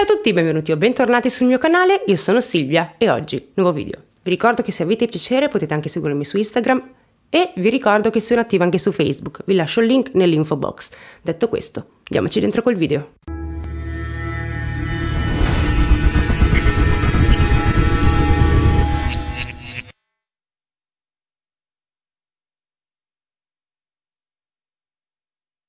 Ciao a tutti, benvenuti o bentornati sul mio canale, io sono Silvia e oggi nuovo video. Vi ricordo che se avete piacere potete anche seguirmi su Instagram e vi ricordo che sono attiva anche su Facebook, vi lascio il link nell'info box. Detto questo, andiamoci dentro col video.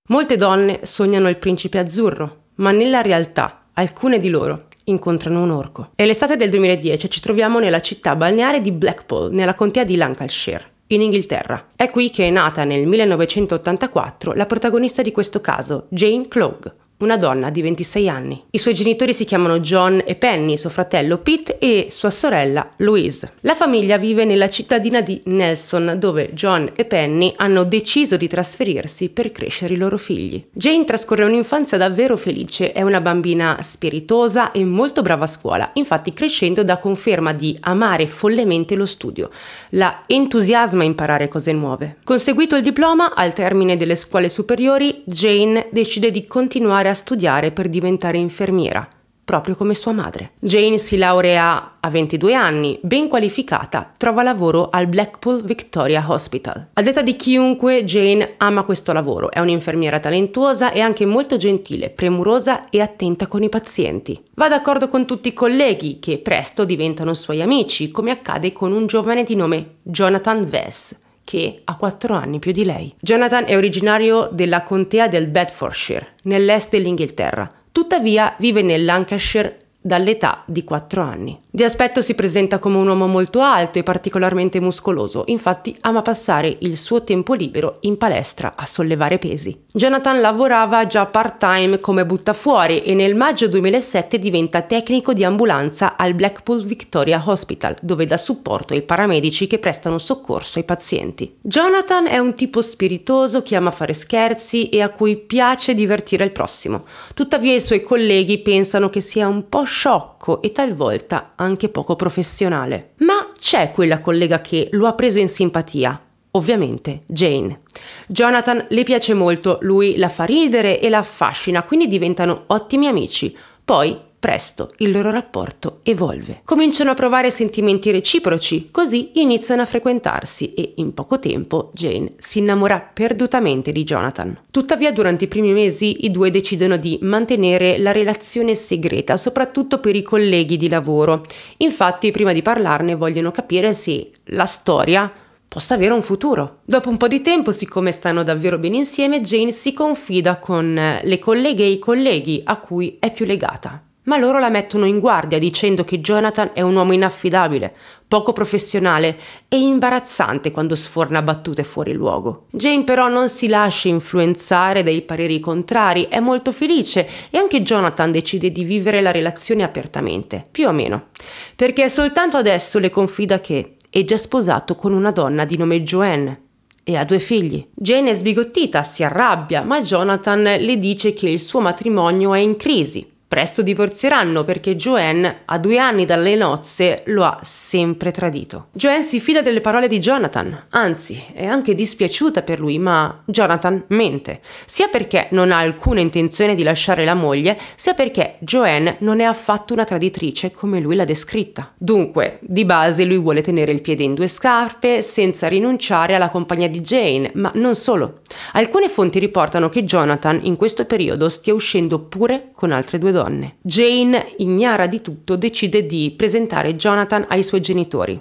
Molte donne sognano il principe azzurro, ma nella realtà Alcune di loro incontrano un orco. È l'estate del 2010 e ci troviamo nella città balneare di Blackpool, nella contea di Lancashire, in Inghilterra. È qui che è nata nel 1984 la protagonista di questo caso, Jane Clogue, una donna di 26 anni. I suoi genitori si chiamano John e Penny, suo fratello Pete e sua sorella Louise. La famiglia vive nella cittadina di Nelson, dove John e Penny hanno deciso di trasferirsi per crescere i loro figli. Jane trascorre un'infanzia davvero felice, è una bambina spiritosa e molto brava a scuola, infatti crescendo dà conferma di amare follemente lo studio, la entusiasma a imparare cose nuove. Conseguito il diploma, al termine delle scuole superiori, Jane decide di continuare iniziare a studiare per diventare infermiera, proprio come sua madre. Jane si laurea a 22 anni, ben qualificata, trova lavoro al Blackpool Victoria Hospital. A detta di chiunque, Jane ama questo lavoro, è un'infermiera talentuosa e anche molto gentile, premurosa e attenta con i pazienti. Va d'accordo con tutti i colleghi, che presto diventano suoi amici, come accade con un giovane di nome Jonathan Vess che ha 4 anni più di lei. Jonathan è originario della contea del Bedfordshire, nell'est dell'Inghilterra. Tuttavia vive nel Lancashire dall'età di 4 anni. Di aspetto si presenta come un uomo molto alto e particolarmente muscoloso, infatti ama passare il suo tempo libero in palestra a sollevare pesi. Jonathan lavorava già part-time come buttafuori e nel maggio 2007 diventa tecnico di ambulanza al Blackpool Victoria Hospital, dove dà supporto ai paramedici che prestano soccorso ai pazienti. Jonathan è un tipo spiritoso che ama fare scherzi e a cui piace divertire il prossimo. Tuttavia i suoi colleghi pensano che sia un po' sciocco e talvolta anche poco professionale. Ma c'è quella collega che lo ha preso in simpatia, Ovviamente Jane. Jonathan le piace molto, lui la fa ridere e la affascina, quindi diventano ottimi amici. Poi Presto il loro rapporto evolve. Cominciano a provare sentimenti reciproci, così iniziano a frequentarsi e in poco tempo Jane si innamora perdutamente di Jonathan. Tuttavia durante i primi mesi i due decidono di mantenere la relazione segreta, soprattutto per i colleghi di lavoro. Infatti prima di parlarne vogliono capire se la storia possa avere un futuro. Dopo un po' di tempo, siccome stanno davvero bene insieme, Jane si confida con le colleghe e i colleghi a cui è più legata ma loro la mettono in guardia dicendo che Jonathan è un uomo inaffidabile, poco professionale e imbarazzante quando sforna battute fuori luogo. Jane però non si lascia influenzare dai pareri contrari, è molto felice e anche Jonathan decide di vivere la relazione apertamente, più o meno, perché soltanto adesso le confida che è già sposato con una donna di nome Joanne e ha due figli. Jane è sbigottita, si arrabbia, ma Jonathan le dice che il suo matrimonio è in crisi Presto divorzieranno perché Joanne, a due anni dalle nozze, lo ha sempre tradito. Joanne si fida delle parole di Jonathan, anzi è anche dispiaciuta per lui, ma Jonathan mente, sia perché non ha alcuna intenzione di lasciare la moglie, sia perché Joanne non è affatto una traditrice come lui l'ha descritta. Dunque, di base lui vuole tenere il piede in due scarpe senza rinunciare alla compagnia di Jane, ma non solo. Alcune fonti riportano che Jonathan in questo periodo stia uscendo pure con altre due donne donne. Jane, ignara di tutto, decide di presentare Jonathan ai suoi genitori.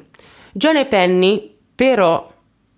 John e Penny, però,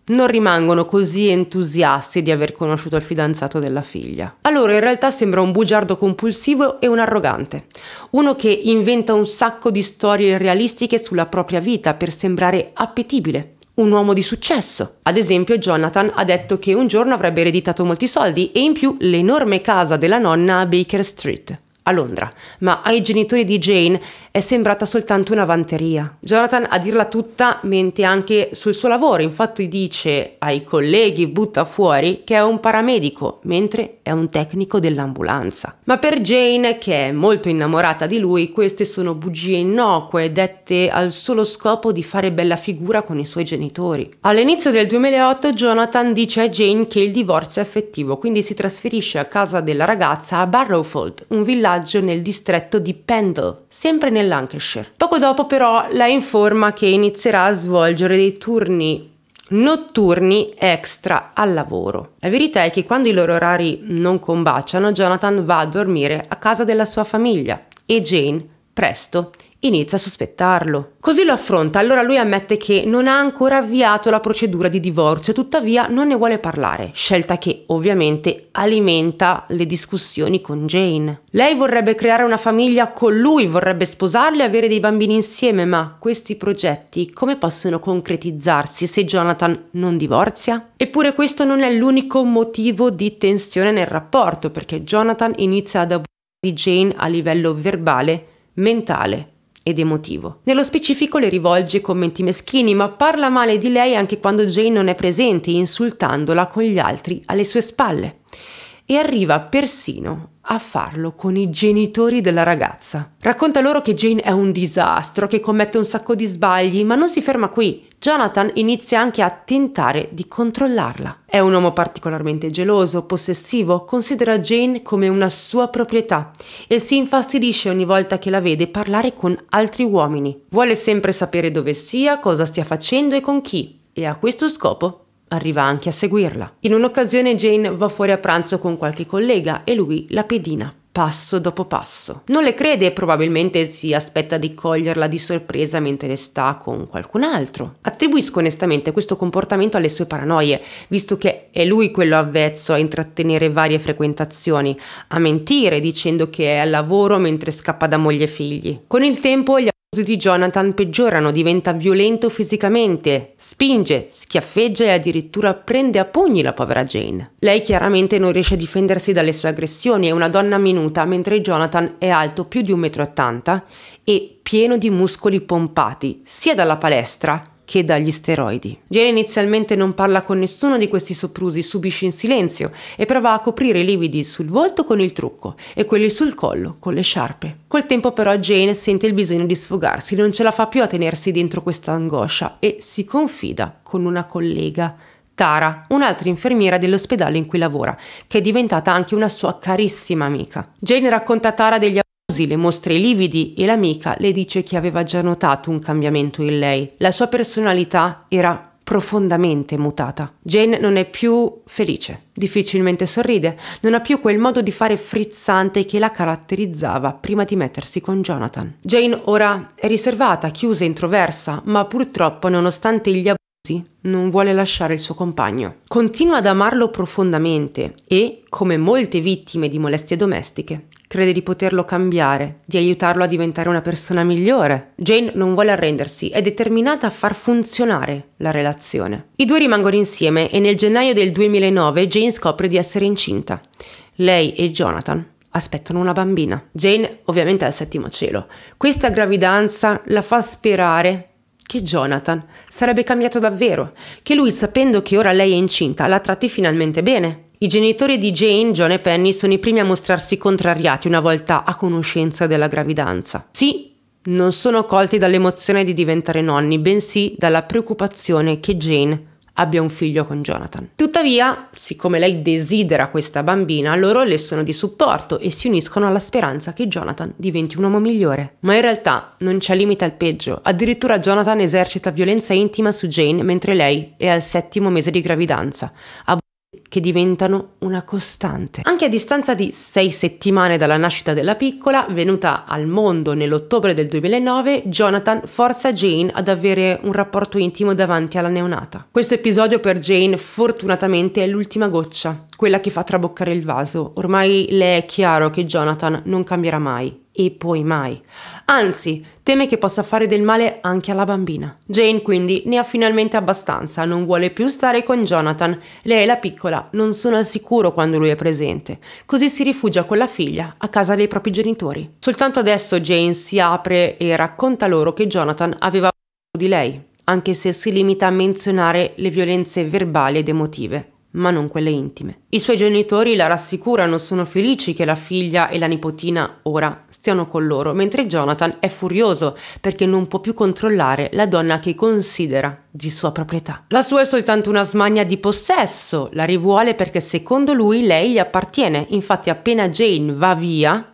non rimangono così entusiasti di aver conosciuto il fidanzato della figlia. Allora in realtà sembra un bugiardo compulsivo e un arrogante, uno che inventa un sacco di storie realistiche sulla propria vita per sembrare appetibile. Un uomo di successo. Ad esempio, Jonathan ha detto che un giorno avrebbe ereditato molti soldi e in più l'enorme casa della nonna a Baker Street a Londra, ma ai genitori di Jane è sembrata soltanto una vanteria. Jonathan, a dirla tutta, mente anche sul suo lavoro, infatti dice ai colleghi, butta fuori, che è un paramedico, mentre è un tecnico dell'ambulanza. Ma per Jane, che è molto innamorata di lui, queste sono bugie innocue, dette al solo scopo di fare bella figura con i suoi genitori. All'inizio del 2008 Jonathan dice a Jane che il divorzio è effettivo, quindi si trasferisce a casa della ragazza a Barrowfold, un villaggio villaggio nel distretto di Pendle, sempre nel Lancashire. Poco dopo però la informa che inizierà a svolgere dei turni notturni extra al lavoro. La verità è che quando i loro orari non combaciano, Jonathan va a dormire a casa della sua famiglia e Jane presto inizia a sospettarlo. Così lo affronta, allora lui ammette che non ha ancora avviato la procedura di divorzio, tuttavia non ne vuole parlare, scelta che ovviamente alimenta le discussioni con Jane. Lei vorrebbe creare una famiglia con lui, vorrebbe sposarlo e avere dei bambini insieme, ma questi progetti come possono concretizzarsi se Jonathan non divorzia? Eppure questo non è l'unico motivo di tensione nel rapporto, perché Jonathan inizia ad abusare di Jane a livello verbale mentale ed emotivo. Nello specifico le rivolge commenti meschini, ma parla male di lei anche quando Jane non è presente, insultandola con gli altri alle sue spalle. E arriva persino a farlo con i genitori della ragazza. Racconta loro che Jane è un disastro, che commette un sacco di sbagli, ma non si ferma qui. Jonathan inizia anche a tentare di controllarla. È un uomo particolarmente geloso, possessivo, considera Jane come una sua proprietà e si infastidisce ogni volta che la vede parlare con altri uomini. Vuole sempre sapere dove sia, cosa stia facendo e con chi, e a questo scopo Arriva anche a seguirla. In un'occasione Jane va fuori a pranzo con qualche collega e lui la pedina passo dopo passo. Non le crede e probabilmente si aspetta di coglierla di sorpresa mentre sta con qualcun altro. Attribuisco onestamente questo comportamento alle sue paranoie, visto che è lui quello avvezzo a intrattenere varie frequentazioni, a mentire dicendo che è al lavoro mentre scappa da moglie e figli. Con il tempo gli di Jonathan peggiorano, diventa violento fisicamente, spinge, schiaffeggia e addirittura prende a pugni la povera Jane. Lei chiaramente non riesce a difendersi dalle sue aggressioni, è una donna minuta, mentre Jonathan è alto più di 1,80 m e pieno di muscoli pompati, sia dalla palestra che dagli steroidi. Jane inizialmente non parla con nessuno di questi soprusi, subisce in silenzio e prova a coprire i lividi sul volto con il trucco e quelli sul collo con le sciarpe. Col tempo però Jane sente il bisogno di sfogarsi, non ce la fa più a tenersi dentro questa angoscia e si confida con una collega Tara, un'altra infermiera dell'ospedale in cui lavora, che è diventata anche una sua carissima amica. Jane racconta a Tara degli scusi, le mostra i lividi e l'amica le dice che aveva già notato un cambiamento in lei. La sua personalità era profondamente mutata. Jane non è più felice, difficilmente sorride, non ha più quel modo di fare frizzante che la caratterizzava prima di mettersi con Jonathan. Jane ora è riservata, chiusa, e introversa, ma purtroppo nonostante gli abusi non vuole lasciare il suo compagno. Continua ad amarlo profondamente e, come molte vittime di molestie domestiche, Crede di poterlo cambiare, di aiutarlo a diventare una persona migliore. Jane non vuole arrendersi, è determinata a far funzionare la relazione. I due rimangono insieme e nel gennaio del 2009 Jane scopre di essere incinta. Lei e Jonathan aspettano una bambina. Jane ovviamente è al settimo cielo. Questa gravidanza la fa sperare che Jonathan sarebbe cambiato davvero, che lui sapendo che ora lei è incinta la tratti finalmente bene, i genitori di Jane, John e Penny, sono i primi a mostrarsi contrariati una volta a conoscenza della gravidanza. Sì, non sono colti dall'emozione di diventare nonni, bensì dalla preoccupazione che Jane abbia un figlio con Jonathan. Tuttavia, siccome lei desidera questa bambina, loro le sono di supporto e si uniscono alla speranza che Jonathan diventi un uomo migliore. Ma in realtà non c'è limite al peggio. Addirittura Jonathan esercita violenza intima su Jane mentre lei è al settimo mese di gravidanza, a che diventano una costante. Anche a distanza di sei settimane dalla nascita della piccola, venuta al mondo nell'ottobre del 2009, Jonathan forza Jane ad avere un rapporto intimo davanti alla neonata. Questo episodio per Jane fortunatamente è l'ultima goccia, quella che fa traboccare il vaso. Ormai le è chiaro che Jonathan non cambierà mai e poi mai. Anzi, teme che possa fare del male anche alla bambina. Jane quindi ne ha finalmente abbastanza, non vuole più stare con Jonathan. Lei e la piccola non sono al sicuro quando lui è presente, così si rifugia con la figlia a casa dei propri genitori. Soltanto adesso Jane si apre e racconta loro che Jonathan aveva di lei, anche se si limita a menzionare le violenze verbali ed emotive ma non quelle intime. I suoi genitori la rassicurano, sono felici che la figlia e la nipotina ora stiano con loro, mentre Jonathan è furioso perché non può più controllare la donna che considera di sua proprietà. La sua è soltanto una smania di possesso, la rivuole perché secondo lui lei gli appartiene, infatti appena Jane va via,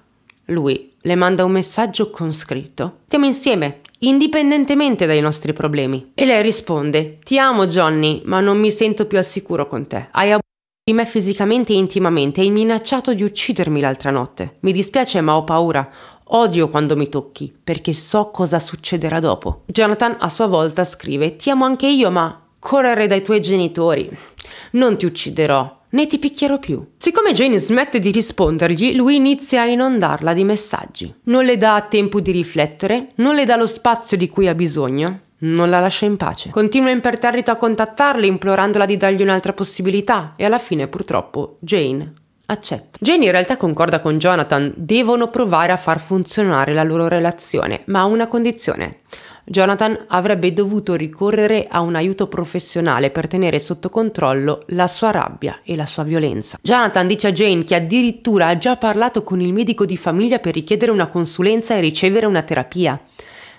lui le manda un messaggio con scritto. Stiamo insieme, indipendentemente dai nostri problemi. E lei risponde, ti amo Johnny, ma non mi sento più al sicuro con te. Hai abusato di me fisicamente e intimamente e hai minacciato di uccidermi l'altra notte. Mi dispiace ma ho paura. Odio quando mi tocchi, perché so cosa succederà dopo. Jonathan a sua volta scrive, ti amo anche io, ma correre dai tuoi genitori. Non ti ucciderò, né ti picchierò più. Siccome Jane smette di rispondergli, lui inizia a inondarla di messaggi. Non le dà tempo di riflettere, non le dà lo spazio di cui ha bisogno, non la lascia in pace. Continua imperterrito a contattarla implorandola di dargli un'altra possibilità e alla fine purtroppo Jane accetta. Jane in realtà concorda con Jonathan, devono provare a far funzionare la loro relazione, ma a una condizione. Jonathan avrebbe dovuto ricorrere a un aiuto professionale per tenere sotto controllo la sua rabbia e la sua violenza. Jonathan dice a Jane che addirittura ha già parlato con il medico di famiglia per richiedere una consulenza e ricevere una terapia.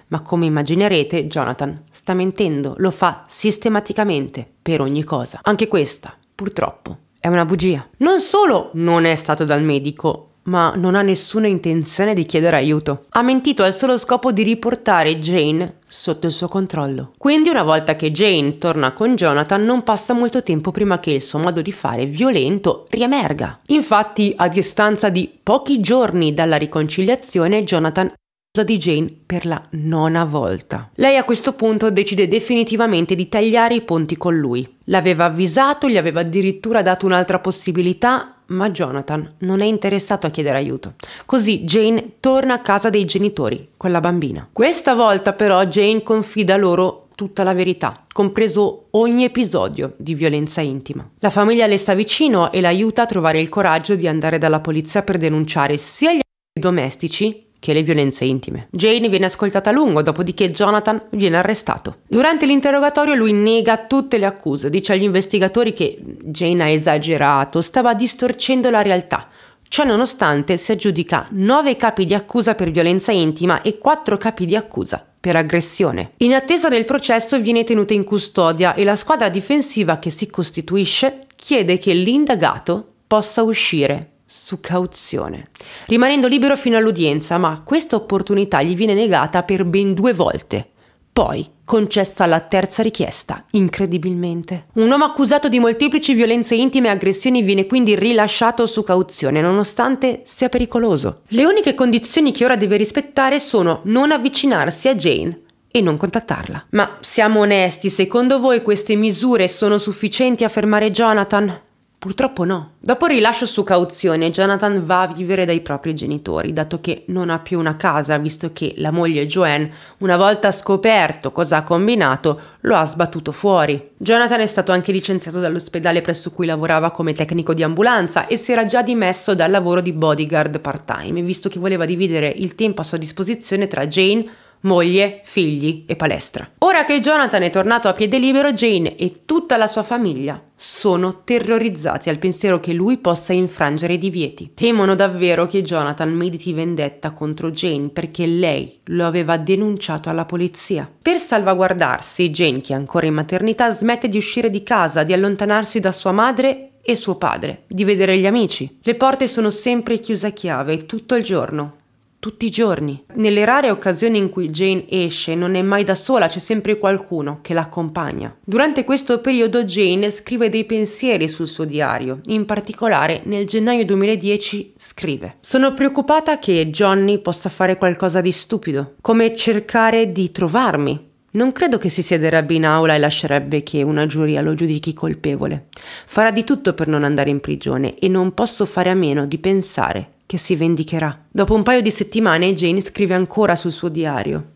Ma come immaginerete, Jonathan sta mentendo, lo fa sistematicamente per ogni cosa. Anche questa, purtroppo, è una bugia. Non solo non è stato dal medico, ma non ha nessuna intenzione di chiedere aiuto. Ha mentito al solo scopo di riportare Jane sotto il suo controllo. Quindi una volta che Jane torna con Jonathan non passa molto tempo prima che il suo modo di fare violento riemerga. Infatti a distanza di pochi giorni dalla riconciliazione Jonathan di Jane per la nona volta. Lei a questo punto decide definitivamente di tagliare i ponti con lui. L'aveva avvisato, gli aveva addirittura dato un'altra possibilità, ma Jonathan non è interessato a chiedere aiuto. Così Jane torna a casa dei genitori con la bambina. Questa volta però Jane confida loro tutta la verità, compreso ogni episodio di violenza intima. La famiglia le sta vicino e l'aiuta a trovare il coraggio di andare dalla polizia per denunciare sia gli domestici che le violenze intime. Jane viene ascoltata a lungo, dopodiché Jonathan viene arrestato. Durante l'interrogatorio lui nega tutte le accuse, dice agli investigatori che Jane ha esagerato, stava distorcendo la realtà. Ciò nonostante si aggiudica 9 capi di accusa per violenza intima e 4 capi di accusa per aggressione. In attesa del processo viene tenuta in custodia e la squadra difensiva che si costituisce chiede che l'indagato possa uscire su cauzione, rimanendo libero fino all'udienza, ma questa opportunità gli viene negata per ben due volte, poi concessa la terza richiesta, incredibilmente. Un uomo accusato di molteplici violenze intime e aggressioni viene quindi rilasciato su cauzione, nonostante sia pericoloso. Le uniche condizioni che ora deve rispettare sono non avvicinarsi a Jane e non contattarla. Ma siamo onesti, secondo voi queste misure sono sufficienti a fermare Jonathan? Purtroppo no. Dopo il rilascio su cauzione, Jonathan va a vivere dai propri genitori, dato che non ha più una casa, visto che la moglie Joanne, una volta scoperto cosa ha combinato, lo ha sbattuto fuori. Jonathan è stato anche licenziato dall'ospedale presso cui lavorava come tecnico di ambulanza e si era già dimesso dal lavoro di bodyguard part-time, visto che voleva dividere il tempo a sua disposizione tra Jane, moglie, figli e palestra. Ora che Jonathan è tornato a piede libero, Jane e tutta la sua famiglia sono terrorizzati al pensiero che lui possa infrangere i divieti. Temono davvero che Jonathan mediti vendetta contro Jane perché lei lo aveva denunciato alla polizia. Per salvaguardarsi, Jane, che è ancora in maternità, smette di uscire di casa, di allontanarsi da sua madre e suo padre, di vedere gli amici. Le porte sono sempre chiuse a chiave tutto il giorno tutti i giorni. Nelle rare occasioni in cui Jane esce non è mai da sola, c'è sempre qualcuno che l'accompagna. Durante questo periodo Jane scrive dei pensieri sul suo diario, in particolare nel gennaio 2010 scrive Sono preoccupata che Johnny possa fare qualcosa di stupido, come cercare di trovarmi. Non credo che si siederebbe in aula e lascerebbe che una giuria lo giudichi colpevole. Farà di tutto per non andare in prigione e non posso fare a meno di pensare che si vendicherà. Dopo un paio di settimane Jane scrive ancora sul suo diario.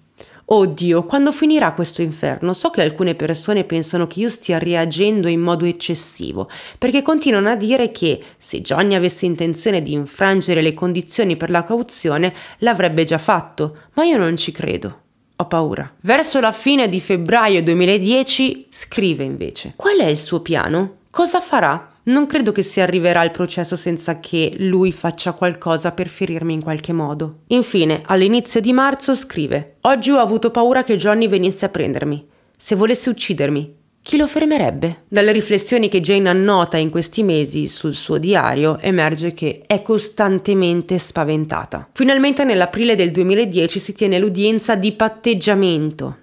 Oddio, quando finirà questo inferno? So che alcune persone pensano che io stia reagendo in modo eccessivo, perché continuano a dire che se Johnny avesse intenzione di infrangere le condizioni per la cauzione, l'avrebbe già fatto, ma io non ci credo. Ho paura. Verso la fine di febbraio 2010 scrive invece: Qual è il suo piano? Cosa farà? Non credo che si arriverà al processo senza che lui faccia qualcosa per ferirmi in qualche modo. Infine, all'inizio di marzo scrive: Oggi ho avuto paura che Johnny venisse a prendermi. Se volesse uccidermi, chi lo fermerebbe? Dalle riflessioni che Jane annota in questi mesi sul suo diario emerge che è costantemente spaventata. Finalmente nell'aprile del 2010 si tiene l'udienza di patteggiamento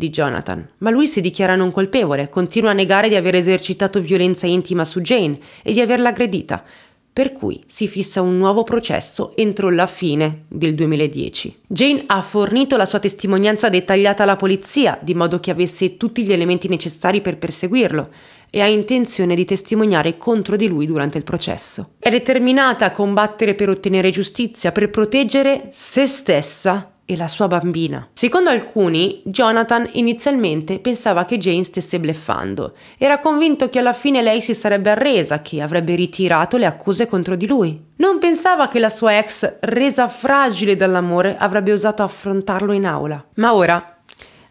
di Jonathan, ma lui si dichiara non colpevole, continua a negare di aver esercitato violenza intima su Jane e di averla aggredita, per cui si fissa un nuovo processo entro la fine del 2010. Jane ha fornito la sua testimonianza dettagliata alla polizia, di modo che avesse tutti gli elementi necessari per perseguirlo, e ha intenzione di testimoniare contro di lui durante il processo. È determinata a combattere per ottenere giustizia, per proteggere se stessa e la sua bambina. Secondo alcuni, Jonathan inizialmente pensava che Jane stesse bleffando. Era convinto che alla fine lei si sarebbe arresa, che avrebbe ritirato le accuse contro di lui. Non pensava che la sua ex, resa fragile dall'amore, avrebbe osato affrontarlo in aula. Ma ora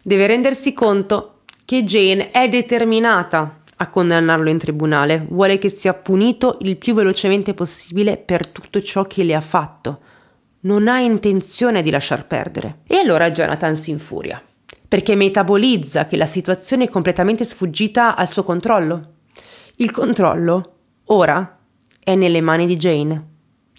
deve rendersi conto che Jane è determinata a condannarlo in tribunale, vuole che sia punito il più velocemente possibile per tutto ciò che le ha fatto non ha intenzione di lasciar perdere. E allora Jonathan si infuria, perché metabolizza che la situazione è completamente sfuggita al suo controllo. Il controllo, ora, è nelle mani di Jane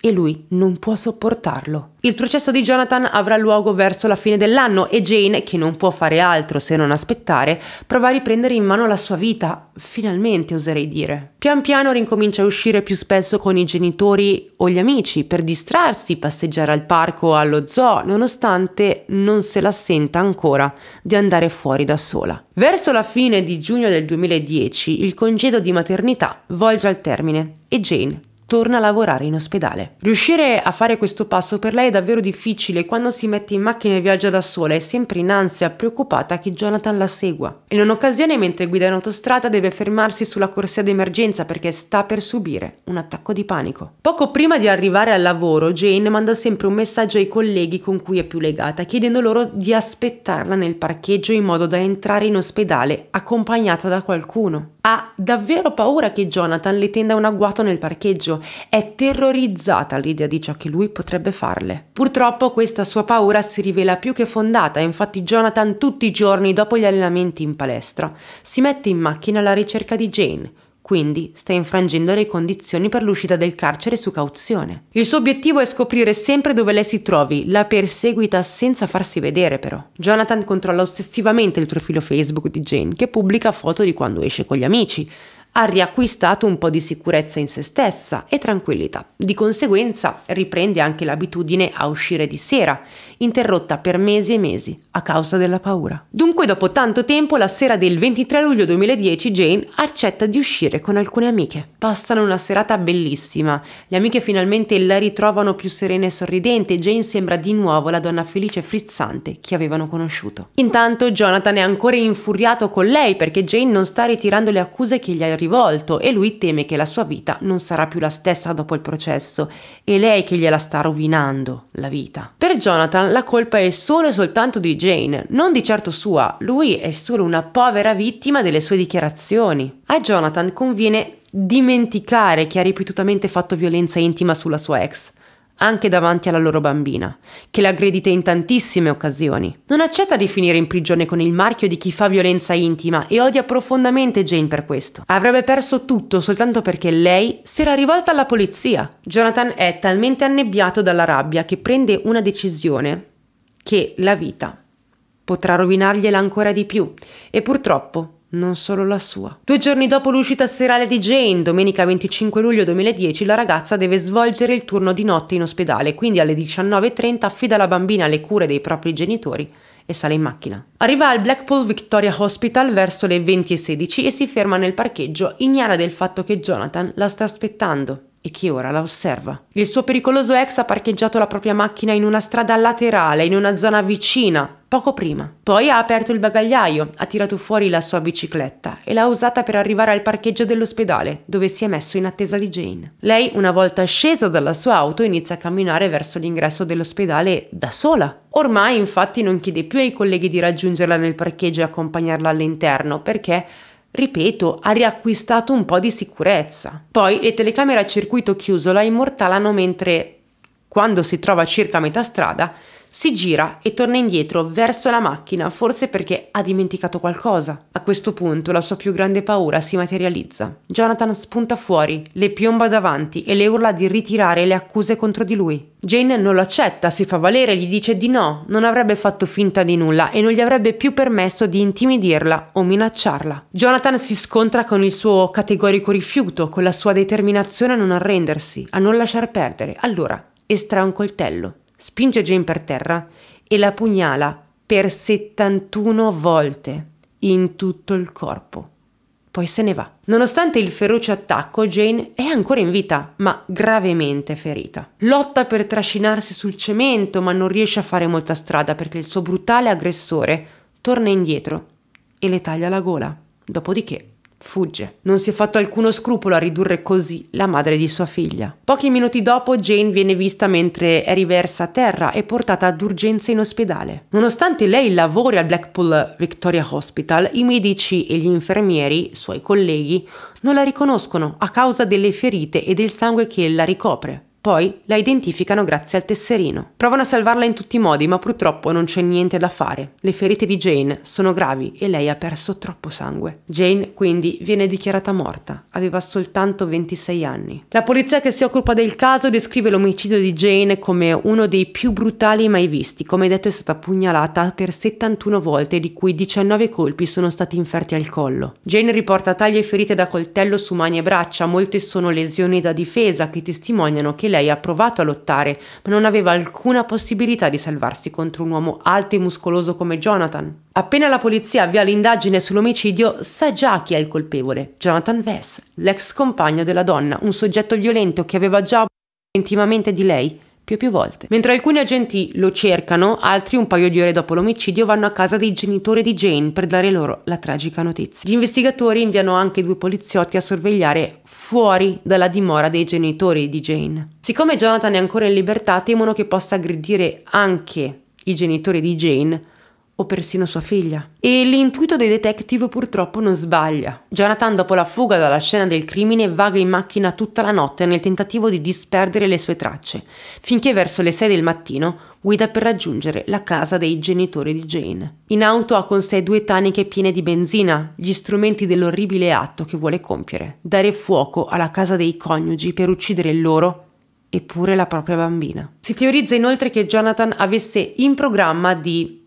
e lui non può sopportarlo. Il processo di Jonathan avrà luogo verso la fine dell'anno e Jane, che non può fare altro se non aspettare, prova a riprendere in mano la sua vita, finalmente oserei dire. Pian piano rincomincia a uscire più spesso con i genitori o gli amici per distrarsi, passeggiare al parco o allo zoo, nonostante non se la senta ancora di andare fuori da sola. Verso la fine di giugno del 2010 il congedo di maternità volge al termine e Jane torna a lavorare in ospedale. Riuscire a fare questo passo per lei è davvero difficile quando si mette in macchina e viaggia da sola, è sempre in ansia, preoccupata che Jonathan la segua. In un'occasione, mentre guida in autostrada, deve fermarsi sulla corsia d'emergenza perché sta per subire un attacco di panico. Poco prima di arrivare al lavoro, Jane manda sempre un messaggio ai colleghi con cui è più legata, chiedendo loro di aspettarla nel parcheggio in modo da entrare in ospedale accompagnata da qualcuno. Ha davvero paura che Jonathan le tenda un agguato nel parcheggio, è terrorizzata all'idea di ciò che lui potrebbe farle. Purtroppo questa sua paura si rivela più che fondata, infatti Jonathan tutti i giorni dopo gli allenamenti in palestra si mette in macchina alla ricerca di Jane, quindi sta infrangendo le condizioni per l'uscita del carcere su cauzione. Il suo obiettivo è scoprire sempre dove lei si trovi, la perseguita senza farsi vedere però. Jonathan controlla ossessivamente il profilo Facebook di Jane, che pubblica foto di quando esce con gli amici, ha riacquistato un po' di sicurezza in se stessa e tranquillità. Di conseguenza riprende anche l'abitudine a uscire di sera, interrotta per mesi e mesi a causa della paura. Dunque dopo tanto tempo, la sera del 23 luglio 2010, Jane accetta di uscire con alcune amiche. Passano una serata bellissima, le amiche finalmente la ritrovano più serena e sorridente e Jane sembra di nuovo la donna felice e frizzante che avevano conosciuto. Intanto Jonathan è ancora infuriato con lei perché Jane non sta ritirando le accuse che gli ha rivolto e lui teme che la sua vita non sarà più la stessa dopo il processo. e lei che gliela sta rovinando la vita. Per Jonathan la colpa è solo e soltanto di Jane, non di certo sua. Lui è solo una povera vittima delle sue dichiarazioni. A Jonathan conviene dimenticare che ha ripetutamente fatto violenza intima sulla sua ex anche davanti alla loro bambina, che l'aggredite in tantissime occasioni. Non accetta di finire in prigione con il marchio di chi fa violenza intima e odia profondamente Jane per questo. Avrebbe perso tutto soltanto perché lei si era rivolta alla polizia. Jonathan è talmente annebbiato dalla rabbia che prende una decisione che la vita potrà rovinargliela ancora di più e purtroppo non solo la sua. Due giorni dopo l'uscita serale di Jane, domenica 25 luglio 2010, la ragazza deve svolgere il turno di notte in ospedale, quindi alle 19.30 affida la bambina alle cure dei propri genitori e sale in macchina. Arriva al Blackpool Victoria Hospital verso le 20.16 e si ferma nel parcheggio, ignara del fatto che Jonathan la sta aspettando e chi ora la osserva. Il suo pericoloso ex ha parcheggiato la propria macchina in una strada laterale, in una zona vicina, poco prima. Poi ha aperto il bagagliaio, ha tirato fuori la sua bicicletta e l'ha usata per arrivare al parcheggio dell'ospedale, dove si è messo in attesa di Jane. Lei, una volta scesa dalla sua auto, inizia a camminare verso l'ingresso dell'ospedale da sola. Ormai infatti non chiede più ai colleghi di raggiungerla nel parcheggio e accompagnarla all'interno, perché ripeto, ha riacquistato un po' di sicurezza. Poi le telecamere a circuito chiuso la immortalano mentre, quando si trova a circa metà strada, si gira e torna indietro verso la macchina, forse perché ha dimenticato qualcosa. A questo punto la sua più grande paura si materializza. Jonathan spunta fuori, le piomba davanti e le urla di ritirare le accuse contro di lui. Jane non lo accetta, si fa valere, e gli dice di no, non avrebbe fatto finta di nulla e non gli avrebbe più permesso di intimidirla o minacciarla. Jonathan si scontra con il suo categorico rifiuto, con la sua determinazione a non arrendersi, a non lasciar perdere. Allora estrae un coltello spinge Jane per terra e la pugnala per 71 volte in tutto il corpo. Poi se ne va. Nonostante il feroce attacco, Jane è ancora in vita, ma gravemente ferita. Lotta per trascinarsi sul cemento, ma non riesce a fare molta strada perché il suo brutale aggressore torna indietro e le taglia la gola. Dopodiché Fugge. Non si è fatto alcuno scrupolo a ridurre così la madre di sua figlia. Pochi minuti dopo Jane viene vista mentre è riversa a terra e portata ad urgenza in ospedale. Nonostante lei lavori al Blackpool Victoria Hospital, i medici e gli infermieri, suoi colleghi, non la riconoscono a causa delle ferite e del sangue che la ricopre. Poi la identificano grazie al tesserino. Provano a salvarla in tutti i modi, ma purtroppo non c'è niente da fare. Le ferite di Jane sono gravi e lei ha perso troppo sangue. Jane quindi viene dichiarata morta. Aveva soltanto 26 anni. La polizia che si occupa del caso descrive l'omicidio di Jane come uno dei più brutali mai visti. Come detto è stata pugnalata per 71 volte, di cui 19 colpi sono stati inferti al collo. Jane riporta tagli e ferite da coltello su mani e braccia, molte sono lesioni da difesa che testimoniano che lei ha provato a lottare, ma non aveva alcuna possibilità di salvarsi contro un uomo alto e muscoloso come Jonathan. Appena la polizia avvia l'indagine sull'omicidio, sa già chi è il colpevole, Jonathan Vess, l'ex compagno della donna, un soggetto violento che aveva già intimamente di lei più e più volte. Mentre alcuni agenti lo cercano, altri un paio di ore dopo l'omicidio vanno a casa dei genitori di Jane per dare loro la tragica notizia. Gli investigatori inviano anche due poliziotti a sorvegliare fuori dalla dimora dei genitori di Jane. Siccome Jonathan è ancora in libertà, temono che possa aggredire anche i genitori di Jane o persino sua figlia. E l'intuito dei detective purtroppo non sbaglia. Jonathan, dopo la fuga dalla scena del crimine, vaga in macchina tutta la notte nel tentativo di disperdere le sue tracce, finché verso le 6 del mattino guida per raggiungere la casa dei genitori di Jane. In auto ha con sé due taniche piene di benzina, gli strumenti dell'orribile atto che vuole compiere, dare fuoco alla casa dei coniugi per uccidere loro eppure la propria bambina. Si teorizza inoltre che Jonathan avesse in programma di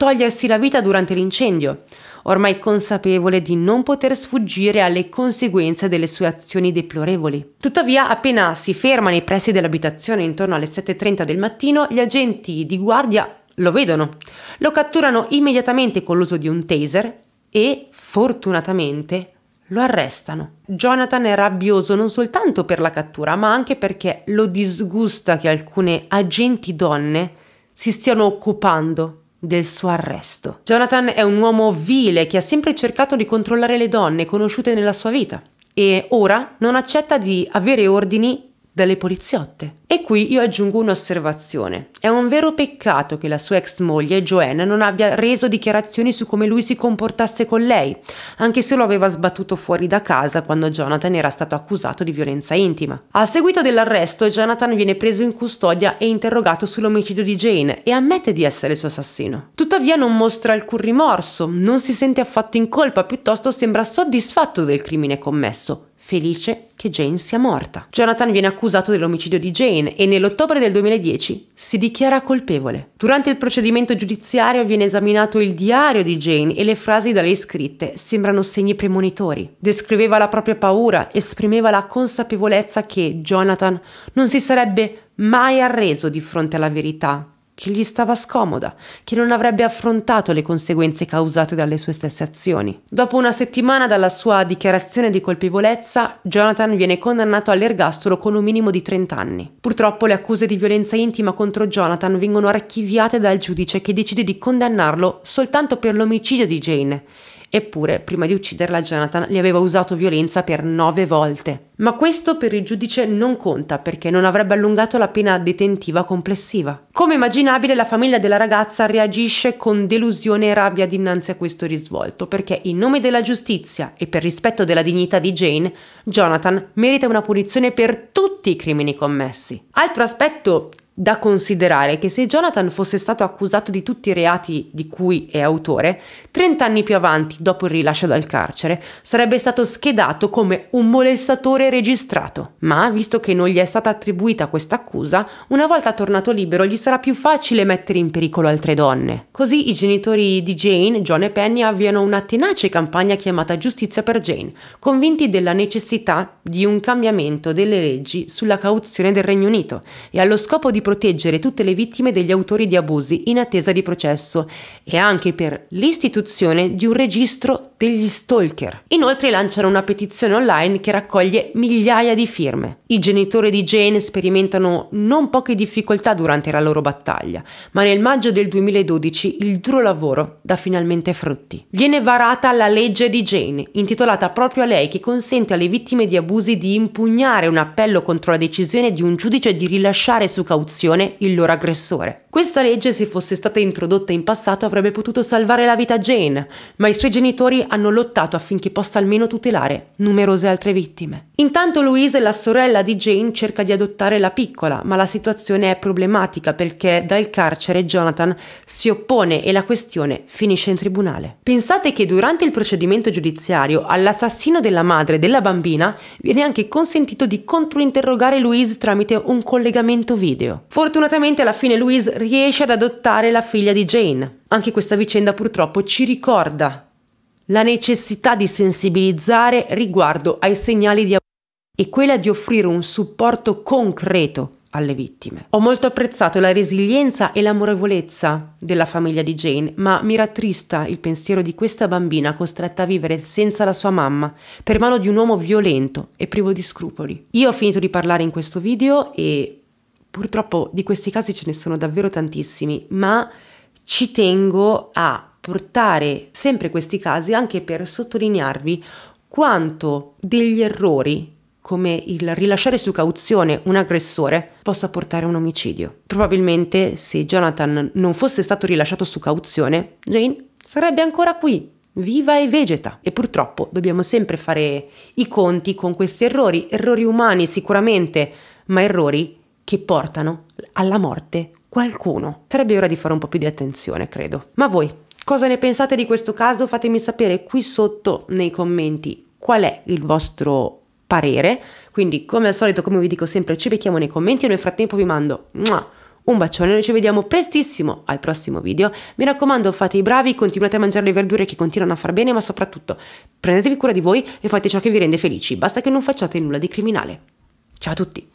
togliersi la vita durante l'incendio, ormai consapevole di non poter sfuggire alle conseguenze delle sue azioni deplorevoli. Tuttavia, appena si ferma nei pressi dell'abitazione intorno alle 7.30 del mattino, gli agenti di guardia lo vedono, lo catturano immediatamente con l'uso di un taser e, fortunatamente, lo arrestano. Jonathan è rabbioso non soltanto per la cattura, ma anche perché lo disgusta che alcune agenti donne si stiano occupando del suo arresto. Jonathan è un uomo vile che ha sempre cercato di controllare le donne conosciute nella sua vita e ora non accetta di avere ordini dalle poliziotte. E qui io aggiungo un'osservazione. È un vero peccato che la sua ex moglie, Joanna, non abbia reso dichiarazioni su come lui si comportasse con lei, anche se lo aveva sbattuto fuori da casa quando Jonathan era stato accusato di violenza intima. A seguito dell'arresto, Jonathan viene preso in custodia e interrogato sull'omicidio di Jane e ammette di essere suo assassino. Tuttavia non mostra alcun rimorso, non si sente affatto in colpa, piuttosto sembra soddisfatto del crimine commesso felice che Jane sia morta. Jonathan viene accusato dell'omicidio di Jane e nell'ottobre del 2010 si dichiara colpevole. Durante il procedimento giudiziario viene esaminato il diario di Jane e le frasi da lei scritte sembrano segni premonitori. Descriveva la propria paura, esprimeva la consapevolezza che Jonathan non si sarebbe mai arreso di fronte alla verità che gli stava scomoda, che non avrebbe affrontato le conseguenze causate dalle sue stesse azioni. Dopo una settimana dalla sua dichiarazione di colpevolezza, Jonathan viene condannato all'ergastolo con un minimo di 30 anni. Purtroppo le accuse di violenza intima contro Jonathan vengono archiviate dal giudice che decide di condannarlo soltanto per l'omicidio di Jane Eppure, prima di ucciderla, Jonathan gli aveva usato violenza per nove volte. Ma questo per il giudice non conta perché non avrebbe allungato la pena detentiva complessiva. Come immaginabile, la famiglia della ragazza reagisce con delusione e rabbia dinanzi a questo risvolto perché, in nome della giustizia e per rispetto della dignità di Jane, Jonathan merita una punizione per tutti i crimini commessi. Altro aspetto da considerare che se Jonathan fosse stato accusato di tutti i reati di cui è autore, 30 anni più avanti, dopo il rilascio dal carcere, sarebbe stato schedato come un molestatore registrato. Ma, visto che non gli è stata attribuita questa accusa, una volta tornato libero gli sarà più facile mettere in pericolo altre donne. Così i genitori di Jane, John e Penny, avviano una tenace campagna chiamata Giustizia per Jane, convinti della necessità di un cambiamento delle leggi sulla cauzione del Regno Unito e allo scopo di proteggere tutte le vittime degli autori di abusi in attesa di processo e anche per l'istituzione di un registro degli stalker. Inoltre lanciano una petizione online che raccoglie migliaia di firme. I genitori di Jane sperimentano non poche difficoltà durante la loro battaglia, ma nel maggio del 2012 il duro lavoro dà finalmente frutti. Viene varata la legge di Jane, intitolata proprio a lei, che consente alle vittime di abusi di impugnare un appello contro la decisione di un giudice di rilasciare su cauzione discussione il loro aggressore. Questa legge, se fosse stata introdotta in passato, avrebbe potuto salvare la vita a Jane, ma i suoi genitori hanno lottato affinché possa almeno tutelare numerose altre vittime. Intanto Louise, la sorella di Jane, cerca di adottare la piccola, ma la situazione è problematica perché dal carcere Jonathan si oppone e la questione finisce in tribunale. Pensate che durante il procedimento giudiziario all'assassino della madre della bambina viene anche consentito di controinterrogare Louise tramite un collegamento video. Fortunatamente alla fine Louise riesce ad adottare la figlia di Jane. Anche questa vicenda purtroppo ci ricorda la necessità di sensibilizzare riguardo ai segnali di abuso e quella di offrire un supporto concreto alle vittime. Ho molto apprezzato la resilienza e l'amorevolezza della famiglia di Jane, ma mi rattrista il pensiero di questa bambina costretta a vivere senza la sua mamma per mano di un uomo violento e privo di scrupoli. Io ho finito di parlare in questo video e Purtroppo di questi casi ce ne sono davvero tantissimi, ma ci tengo a portare sempre questi casi anche per sottolinearvi quanto degli errori come il rilasciare su cauzione un aggressore possa portare a un omicidio. Probabilmente se Jonathan non fosse stato rilasciato su cauzione, Jane sarebbe ancora qui, viva e vegeta. E purtroppo dobbiamo sempre fare i conti con questi errori, errori umani sicuramente, ma errori che portano alla morte qualcuno. Sarebbe ora di fare un po' più di attenzione, credo. Ma voi, cosa ne pensate di questo caso? Fatemi sapere qui sotto nei commenti qual è il vostro parere. Quindi, come al solito, come vi dico sempre, ci becchiamo nei commenti e nel frattempo vi mando un bacione, noi ci vediamo prestissimo al prossimo video. Mi raccomando, fate i bravi, continuate a mangiare le verdure che continuano a far bene, ma soprattutto prendetevi cura di voi e fate ciò che vi rende felici, basta che non facciate nulla di criminale. Ciao a tutti!